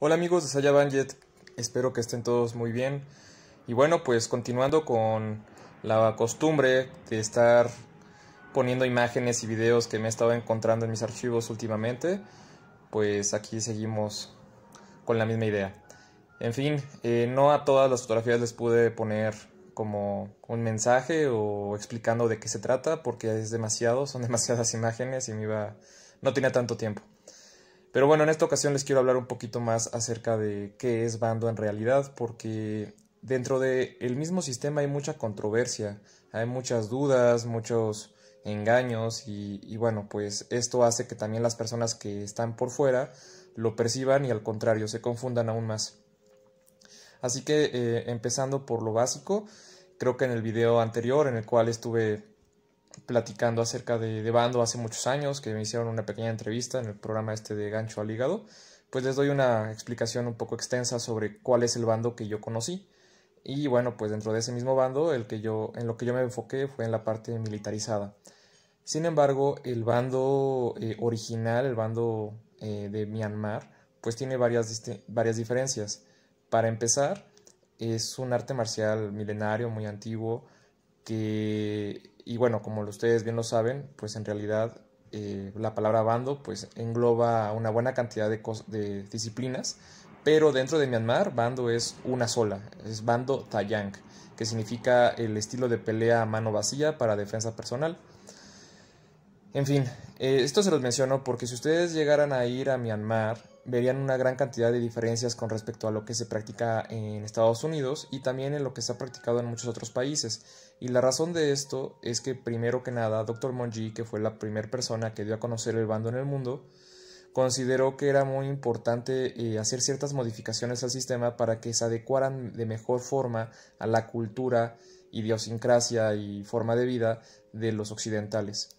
Hola amigos de Saya Banjet, espero que estén todos muy bien. Y bueno, pues continuando con la costumbre de estar poniendo imágenes y videos que me he estado encontrando en mis archivos últimamente, pues aquí seguimos con la misma idea. En fin, eh, no a todas las fotografías les pude poner como un mensaje o explicando de qué se trata, porque es demasiado, son demasiadas imágenes y me iba, no tenía tanto tiempo. Pero bueno, en esta ocasión les quiero hablar un poquito más acerca de qué es bando en realidad, porque dentro del mismo sistema hay mucha controversia, hay muchas dudas, muchos engaños y, bueno, pues esto hace que también las personas que están por fuera lo perciban y al contrario se confundan aún más. Así que eh, empezando por lo básico, creo que en el video anterior en el cual estuve platicando acerca de, Bando hace muchos años, que me hicieron una pequeña entrevista en el programa este de Gancho al Hígado, pues les doy una explicación un poco extensa sobre cuál es el bando que yo conocí. Y bueno, pues dentro de ese mismo bando, el que yo, en lo que yo me enfoqué fue en la parte militarizada. Sin embargo, el bando eh, original, el bando eh, de Myanmar, pues tiene varias, varias diferencias. Para empezar, es un arte marcial milenario, muy antiguo, que y bueno, como ustedes bien lo saben, pues en realidad eh, la palabra bando pues engloba una buena cantidad de, de disciplinas, pero dentro de Myanmar bando es una sola, es bando tayang, que significa el estilo de pelea a mano vacía para defensa personal. En fin, eh, esto se los menciono porque si ustedes llegaran a ir a Myanmar verían una gran cantidad de diferencias con respecto a lo que se practica en Estados Unidos y también en lo que se ha practicado en muchos otros países. Y la razón de esto es que primero que nada, Dr. Monji, que fue la primera persona que dio a conocer el bando en el mundo, consideró que era muy importante eh, hacer ciertas modificaciones al sistema para que se adecuaran de mejor forma a la cultura, idiosincrasia y forma de vida de los occidentales.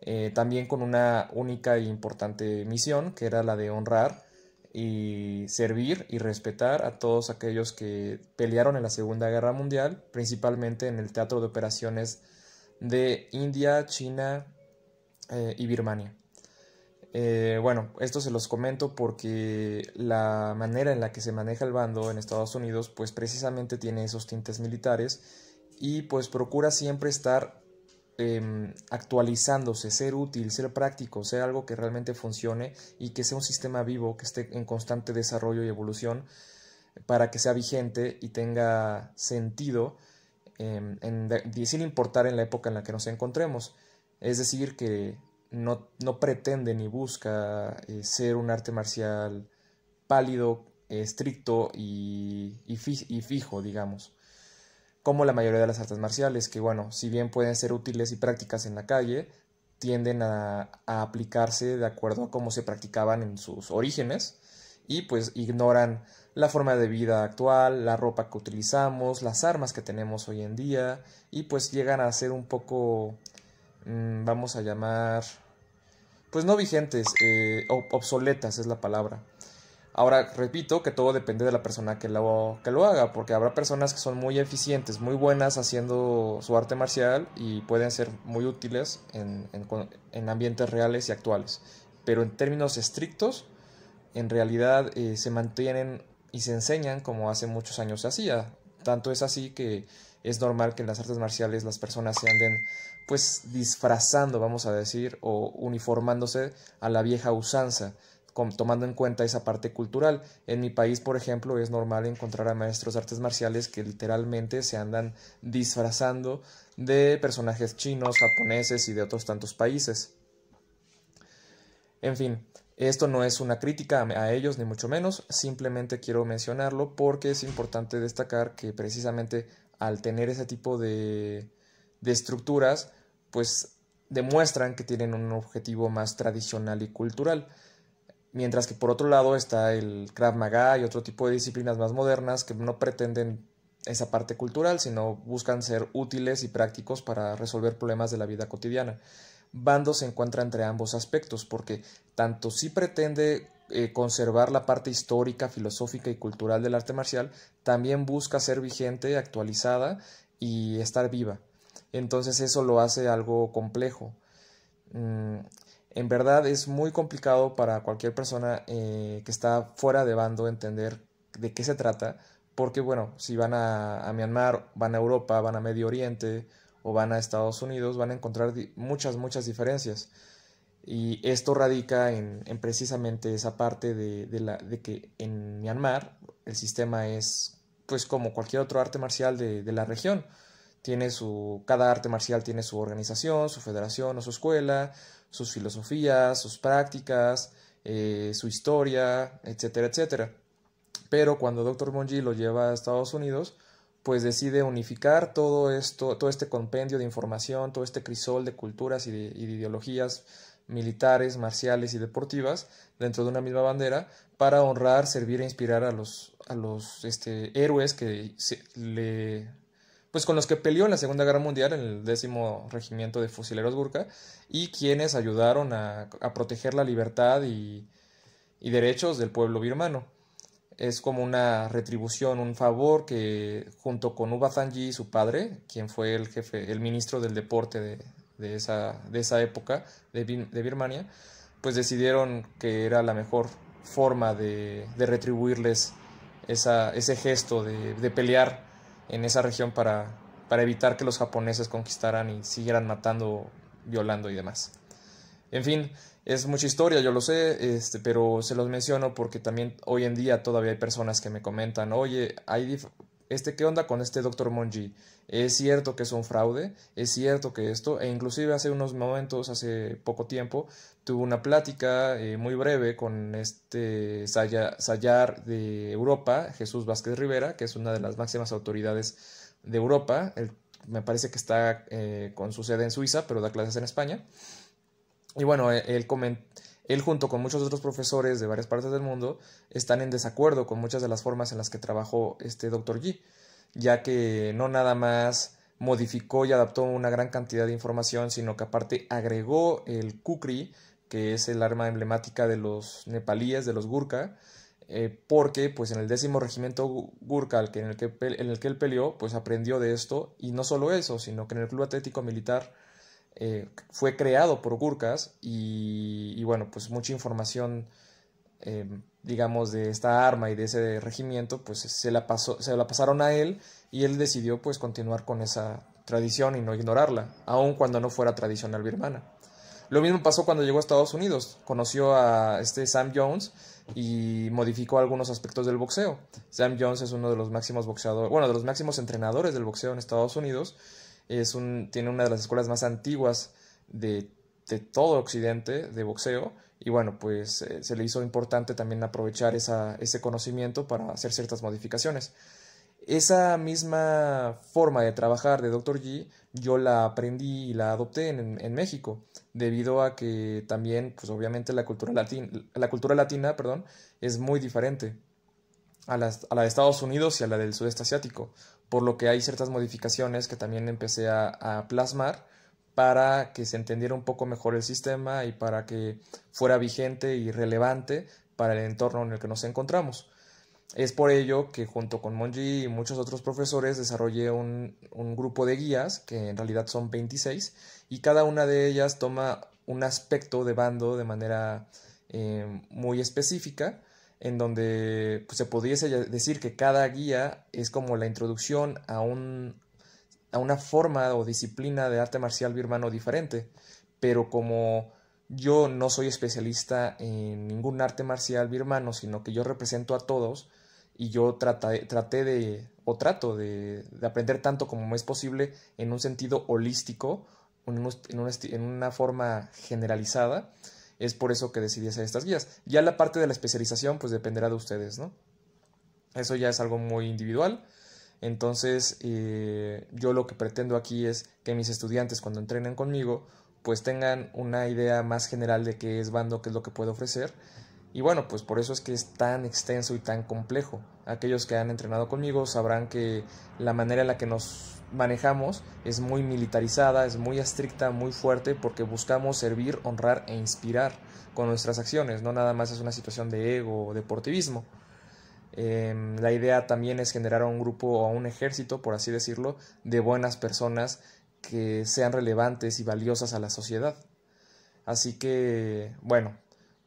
Eh, también con una única y e importante misión, que era la de honrar y servir y respetar a todos aquellos que pelearon en la Segunda Guerra Mundial, principalmente en el teatro de operaciones de India, China eh, y Birmania. Eh, bueno, esto se los comento porque la manera en la que se maneja el bando en Estados Unidos, pues precisamente tiene esos tintes militares y pues procura siempre estar Em, actualizándose, ser útil, ser práctico, ser algo que realmente funcione y que sea un sistema vivo, que esté en constante desarrollo y evolución para que sea vigente y tenga sentido em, sin importar en la época en la que nos encontremos. Es decir, que no, pretende ni busca eh, ser un arte marcial pálido, estricto y fijo, digamos como la mayoría de las artes marciales, que bueno, si bien pueden ser útiles y prácticas en la calle, tienden a, aplicarse de acuerdo a cómo se practicaban en sus orígenes y pues ignoran la forma de vida actual, la ropa que utilizamos, las armas que tenemos hoy en día y pues llegan a ser un poco, mm, vamos a llamar, pues no vigentes, eh, obsoletas es la palabra. Ahora, repito que todo depende de la persona que lo, que lo haga, porque habrá personas que son muy eficientes, muy buenas haciendo su arte marcial y pueden ser muy útiles en, en, ambientes reales y actuales. Pero en términos estrictos, en realidad eh, se mantienen y se enseñan como hace muchos años se hacía. Tanto es así que es normal que en las artes marciales las personas se anden pues disfrazando, vamos a decir, o uniformándose a la vieja usanza tomando en cuenta esa parte cultural. En mi país, por ejemplo, es normal encontrar a maestros de artes marciales que literalmente se andan disfrazando de personajes chinos, japoneses y de otros tantos países. En fin, esto no es una crítica a ellos, ni mucho menos, simplemente quiero mencionarlo porque es importante destacar que precisamente al tener ese tipo de, de estructuras, pues demuestran que tienen un objetivo más tradicional y cultural. Mientras que por otro lado está el Krav Maga y otro tipo de disciplinas más modernas que no pretenden esa parte cultural, sino buscan ser útiles y prácticos para resolver problemas de la vida cotidiana. Bando se encuentra entre ambos aspectos, porque tanto si pretende eh, conservar la parte histórica, filosófica y cultural del arte marcial, también busca ser vigente, actualizada y estar viva. Entonces eso lo hace algo complejo. Mm, en verdad es muy complicado para cualquier persona eh, que está fuera de bando entender de qué se trata, porque bueno, si van a, Myanmar, van a Europa, van a Medio Oriente o van a Estados Unidos, van a encontrar muchas, muchas diferencias. Y esto radica en, precisamente esa parte de, que en Myanmar el sistema es pues como cualquier otro arte marcial de la región tiene su, cada arte marcial tiene su organización, su federación o su escuela, sus filosofías, sus prácticas, eh, su historia, etcétera, etcétera. Pero cuando Dr. Monji lo lleva a Estados Unidos, pues decide unificar todo esto, todo este compendio de información, todo este crisol de culturas y de, ideologías militares, marciales y deportivas dentro de una misma bandera para honrar, servir e inspirar a los, a los este, héroes que le pues con los que peleó en la Segunda Guerra Mundial, en el décimo regimiento de fusileros burka... y quienes ayudaron a, proteger la libertad y, derechos del pueblo birmano. Es como una retribución, un favor que junto con Uba y su padre, quien fue el jefe, el ministro del deporte de, esa, de esa, época de, Birmania, pues decidieron que era la mejor forma de, retribuirles ese gesto de pelear en esa región para, para evitar que los japoneses conquistaran y siguieran matando, violando y demás. En fin, es mucha historia, yo lo sé, este, pero se los menciono porque también hoy en día todavía hay personas que me comentan, oye, hay este, ¿qué onda con este doctor Monji? Es cierto que es un fraude, es cierto que esto, e inclusive hace unos momentos, hace poco tiempo, tuve una plática eh, muy breve con este Sayar de Europa, Jesús Vázquez Rivera, que es una de las máximas autoridades de Europa, me parece que está eh, con su sede en Suiza, pero da clases en España. Y bueno, e, él comentó él junto con muchos otros profesores de varias partes del mundo están en desacuerdo con muchas de las formas en las que trabajó este doctor Yi, ya que no nada más modificó y adaptó una gran cantidad de información, sino que aparte agregó el Kukri, que es el arma emblemática de los nepalíes, de los Gurkha, eh, porque pues en el décimo regimiento Gurkha en el, que, en el que él peleó, pues aprendió de esto, y no solo eso, sino que en el Club Atlético Militar eh, fue creado por Gurkas y, bueno, pues mucha información, eh, digamos, de esta arma y de ese regimiento, pues se la, pasó, se la pasaron a él y él decidió pues continuar con esa tradición y no ignorarla, aun cuando no fuera tradicional birmana. Lo mismo pasó cuando llegó a Estados Unidos. Conoció a este Sam Jones y modificó algunos aspectos del boxeo. Sam Jones es uno de los máximos boxeadores, bueno, de los máximos entrenadores del boxeo en Estados Unidos tiene una de las escuelas más antiguas de, todo Occidente de boxeo y bueno, pues eh, se le hizo importante también aprovechar ese conocimiento para hacer ciertas modificaciones. Esa misma forma de trabajar de Dr. G yo la aprendí y la adopté en, México, debido a que también, pues obviamente la cultura, latina, la cultura latina perdón, es muy diferente a, la de Estados Unidos y a la del sudeste asiático, por lo que hay ciertas modificaciones que también empecé a, plasmar para que se entendiera un poco mejor el sistema y para que fuera vigente y relevante para el entorno en el que nos encontramos. Es por ello que junto con Monji y muchos otros profesores desarrollé un, grupo de guías, que en realidad son 26, y cada una de ellas toma un aspecto de bando de manera eh, muy específica en donde pues, se podría decir que cada guía es como la introducción a, a una forma o disciplina de arte marcial birmano diferente. Pero como yo no soy especialista en ningún arte marcial birmano, sino que yo represento a todos y yo traté de, o trato de, aprender tanto como es posible en un sentido holístico, en una forma generalizada es por eso que decidí hacer estas guías. Ya la parte de la especialización pues dependerá de ustedes, ¿no? Eso ya es algo muy individual. Entonces eh, yo lo que pretendo aquí es que mis estudiantes cuando entrenen conmigo pues tengan una idea más general de qué es bando, qué es lo que puedo ofrecer. Y bueno, pues por eso es que es tan extenso y tan complejo. Aquellos que han entrenado conmigo sabrán que la manera en la que nos manejamos es muy militarizada, es muy estricta, muy fuerte, porque buscamos servir, honrar e inspirar con nuestras acciones, no nada más es una situación de ego o deportivismo. Em, la idea también es generar a un grupo o un ejército, por así decirlo, de buenas personas que sean relevantes y valiosas a la sociedad. Así que, bueno,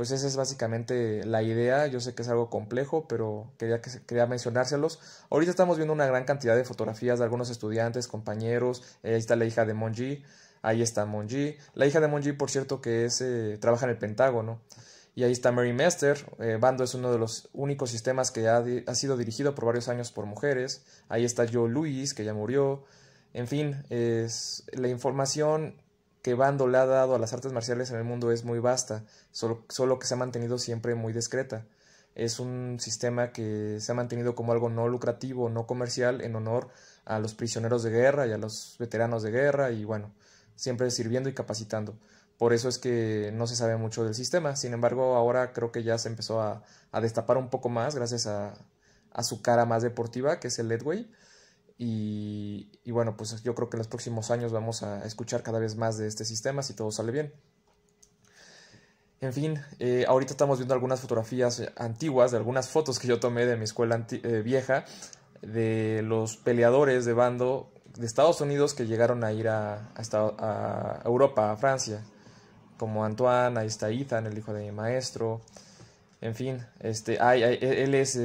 pues esa es básicamente la idea. Yo sé que es algo complejo, pero quería, que, quería mencionárselos. Ahorita estamos viendo una gran cantidad de fotografías de algunos estudiantes, compañeros. Eh, ahí está la hija de Monji. Ahí está Monji. La hija de Monji, por cierto, que es, eh, trabaja en el Pentágono. Y ahí está Mary Mester. Eh, Bando es uno de los únicos sistemas que ha, sido dirigido por varios años por mujeres. Ahí está Joe Luis, que ya murió. En fin, es, la información que Bando ha dado a las artes marciales en el mundo es muy vasta, solo, solo, que se ha mantenido siempre muy discreta. Es un sistema que se ha mantenido como algo no lucrativo, no comercial, en honor a los prisioneros de guerra y a los veteranos de guerra y bueno, siempre sirviendo y capacitando. Por eso es que no se sabe mucho del sistema. Sin embargo, ahora creo que ya se empezó a, destapar un poco más gracias a, a su cara más deportiva, que es el Ledway y, bueno, pues yo creo que en los próximos años vamos a escuchar cada vez más de este sistema si todo sale bien. En fin, eh, ahorita estamos viendo algunas fotografías eh, antiguas, de algunas fotos que yo tomé de mi escuela eh, vieja, de los peleadores de bando de Estados Unidos que llegaron a ir a, Europa, a Francia, como Antoine, ahí está Ethan, el hijo de mi maestro. En fin, este, él es...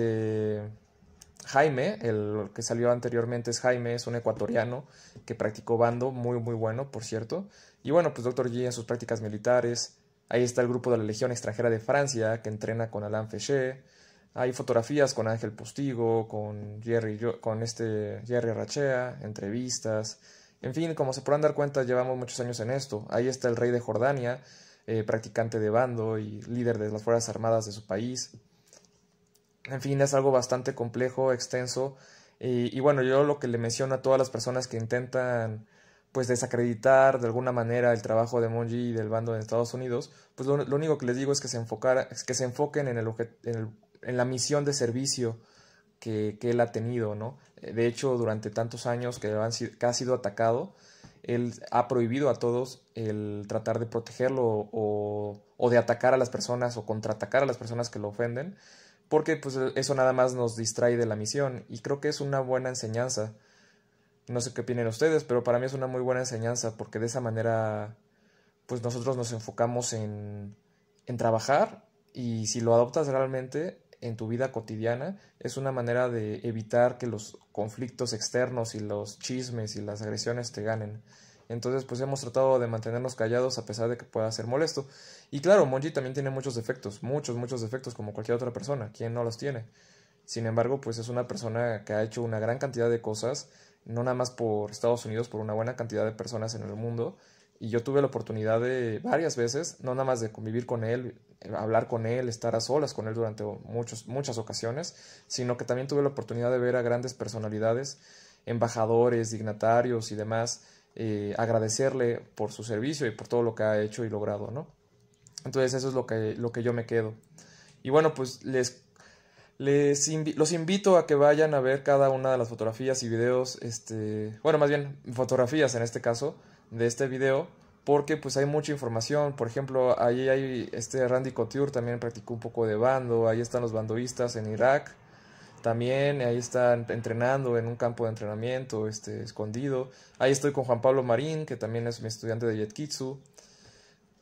Jaime, el que salió anteriormente es Jaime, es un ecuatoriano que practicó bando, muy muy bueno, por cierto. Y bueno, pues Dr. G en sus prácticas militares. Ahí está el grupo de la Legión Extranjera de Francia, que entrena con Alain Fechet. Hay fotografías con Ángel Postigo, con Jerry, con este Jerry Rachea, entrevistas. En fin, como se podrán dar cuenta, llevamos muchos años en esto. Ahí está el rey de Jordania, eh, practicante de bando y líder de las Fuerzas Armadas de su país. En fin, es algo bastante complejo, extenso. Y, bueno, yo lo que le menciono a todas las personas que intentan pues desacreditar de alguna manera el trabajo de Monji y del bando de Estados Unidos, pues lo, único que les digo es que se, que se enfoquen en, el, en, la misión de servicio que, él ha tenido, ¿no? De hecho, durante tantos años que, ha sido atacado, él ha prohibido a todos el tratar de protegerlo o de atacar a las personas o contraatacar a las personas que lo ofenden porque pues eso nada más nos distrae de la misión y creo que es una buena enseñanza. No sé qué opinan ustedes, pero para mí es una muy buena enseñanza porque de esa manera pues nosotros nos enfocamos en, en trabajar y si lo adoptas realmente en tu vida cotidiana es una manera de evitar que los conflictos externos y los chismes y las agresiones te ganen. Entonces, pues hemos tratado de mantenernos callados a pesar de que pueda ser molesto. Y claro, Monji también tiene muchos defectos, muchos, muchos defectos, como cualquier otra persona. quien no los tiene? Sin embargo, pues es una persona que ha hecho una gran cantidad de cosas, no nada más por Estados Unidos, por una buena cantidad de personas en el mundo. Y yo tuve la oportunidad de varias veces, no nada más de convivir con él, hablar con él, estar a solas con él durante muchos, muchas ocasiones, sino que también tuve la oportunidad de ver a grandes personalidades, embajadores, dignatarios y demás eh, agradecerle por su servicio y por todo lo que ha hecho y logrado, ¿no? Entonces eso es lo que, lo que yo me quedo. Y bueno, pues les, les los invito a que vayan a ver cada una de las fotografías y videos, este, bueno, más bien fotografías en este caso, de este video, porque pues hay mucha información. Por ejemplo, ahí hay este Randy Couture también practicó un poco de bando, ahí están los bandoístas en Irak también ahí están entrenando en un campo de entrenamiento este, escondido. Ahí estoy con Juan Pablo Marín, que también es mi estudiante de Yetkitsu.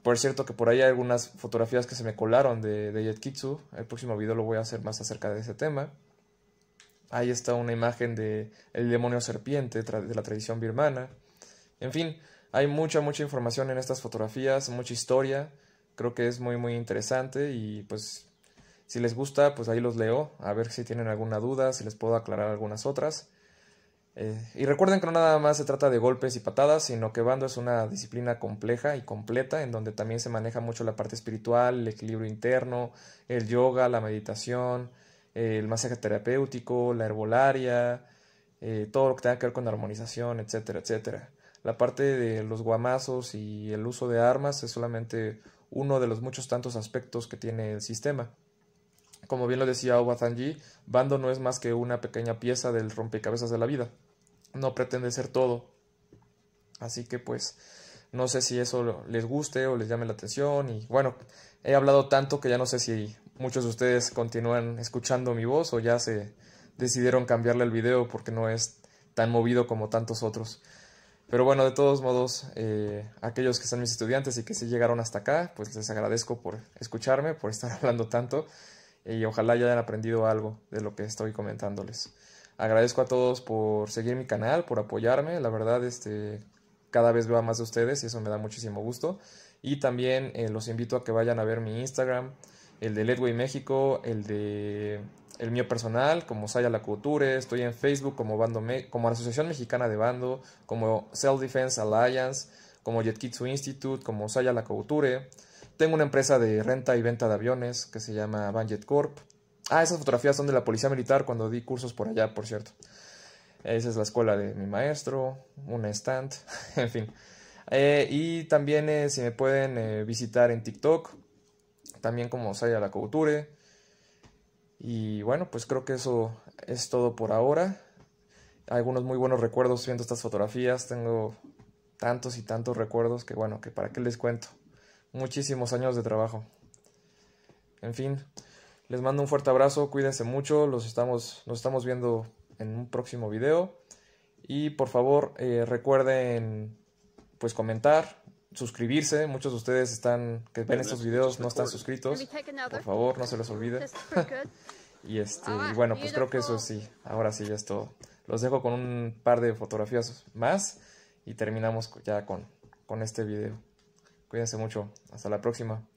Por cierto que por ahí hay algunas fotografías que se me colaron de, de Yetkitsu. El próximo video lo voy a hacer más acerca de ese tema. Ahí está una imagen de el demonio serpiente de la tradición birmana. En fin, hay mucha, mucha información en estas fotografías, mucha historia. Creo que es muy, muy interesante y pues si les gusta, pues ahí los leo, a ver si tienen alguna duda, si les puedo aclarar algunas otras. Eh, y recuerden que no nada más se trata de golpes y patadas, sino que bando es una disciplina compleja y completa en donde también se maneja mucho la parte espiritual, el equilibrio interno, el yoga, la meditación, el masaje terapéutico, la herbolaria, eh, todo lo que tenga que ver con armonización, etcétera, etcétera. La parte de los guamazos y el uso de armas es solamente uno de los muchos tantos aspectos que tiene el sistema como bien lo decía Obatanji, Bando no es más que una pequeña pieza del rompecabezas de la vida. No pretende ser todo. Así que pues no sé si eso les guste o les llame la atención y bueno, he hablado tanto que ya no sé si muchos de ustedes continúan escuchando mi voz o ya se decidieron cambiarle el video porque no es tan movido como tantos otros. Pero bueno, de todos modos, eh, aquellos que son mis estudiantes y que se llegaron hasta acá, pues les agradezco por escucharme, por estar hablando tanto y ojalá hayan aprendido algo de lo que estoy comentándoles. Agradezco a todos por seguir mi canal, por apoyarme, la verdad este, cada vez veo a más de ustedes y eso me da muchísimo gusto. Y también eh, los invito a que vayan a ver mi Instagram, el de Ledway México, el de el mío personal, como Saya La Couture, estoy en Facebook como, bando Me como Asociación Mexicana de Bando, como Self Defense Alliance, como Jetkitsu Institute, como Saya La Couture. Tengo una empresa de renta y venta de aviones que se llama Banjet Corp. Ah, esas fotografías son de la policía militar cuando di cursos por allá, por cierto. Esa es la escuela de mi maestro, un stand, en fin. Eh, y también eh, si me pueden eh, visitar en TikTok, también como Saya la Couture. Y bueno, pues creo que eso es todo por ahora. Algunos muy buenos recuerdos viendo estas fotografías. Tengo tantos y tantos recuerdos que bueno, que para qué les cuento muchísimos años de trabajo. En fin, les mando un fuerte abrazo, cuídense mucho, los estamos, nos estamos viendo en un próximo video y por favor eh, recuerden pues comentar, suscribirse, muchos de ustedes están que ven estos videos no están suscritos, por favor no se les olvide. y este, ah, bueno, pues creo que eso sí, ahora sí ya es todo. Los dejo con un par de fotografías más y terminamos ya con, con este video. Cuídense mucho. Hasta la próxima.